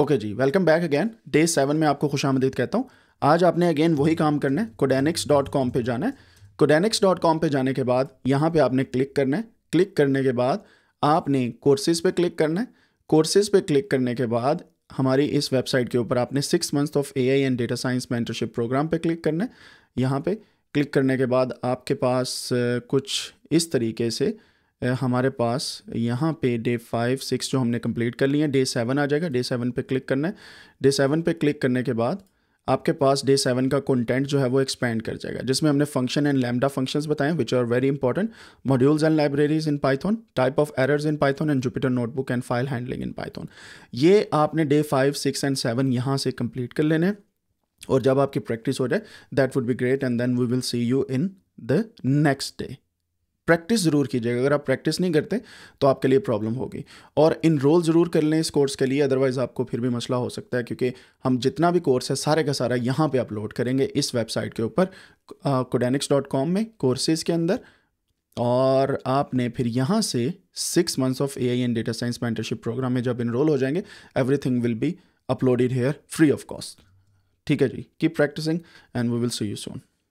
okay okay ji welcome back again day seven में आपको खुश आमदीद कहता हूँ आज आपने अगेन वही काम करना है कोडेनिक्स डॉट कॉम पर जाना है कोडेनिक्स डॉट कॉम पर जाने के बाद यहाँ पर आपने क्लिक करना है क्लिक करने के बाद आपने कोर्सेज़ पे क्लिक करना है कोर्सेज़ पे क्लिक करने के बाद हमारी इस वेबसाइट के ऊपर आपने six month of A I and data science mentorship program पे क्लिक करना है यहाँ पे क्लिक करने के बाद आपके पास कुछ इस तरीके से हमारे पास यहाँ पे डे फाइव सिक्स जो हमने कंप्लीट कर लिए हैं डे सेवन आ जाएगा डे सेवन पे क्लिक करना है डे सेवन पे क्लिक करने के बाद आपके पास डे सेवन का कंटेंट जो है वो एक्सपेंड कर जाएगा जिसमें हमने फंक्शन एंड लैमडा फंक्शंस बताएं which are very important modules and libraries in Python type of errors in Python and Jupyter notebook and file handling in Python ये आपने day five six and seven यहाँ से complete कर लेने और जब आपकी प्रैक्टिस हो जाए that would be great and then we will see you in the next day practice ज़रूर कीजिएगा अगर आप प्रैक्टिस नहीं करते तो आपके लिए प्रॉब्लम होगी और इनरोल ज़रूर कर लें इस कोर्स के लिए अदरवाइज़ आपको फिर भी मसला हो सकता है क्योंकि हम जितना भी कोर्स है सारे का सारा यहाँ पर अपलोड करेंगे इस वेबसाइट के ऊपर कोडेनिक्स डॉट कॉम में कोर्सेज़ के अंदर और आपने फिर यहाँ से six months of A I and data science mentorship program में जब इनरोल हो जाएंगे thing will be uploaded here free of cost ठीक है ji keep practicing and we will see you Son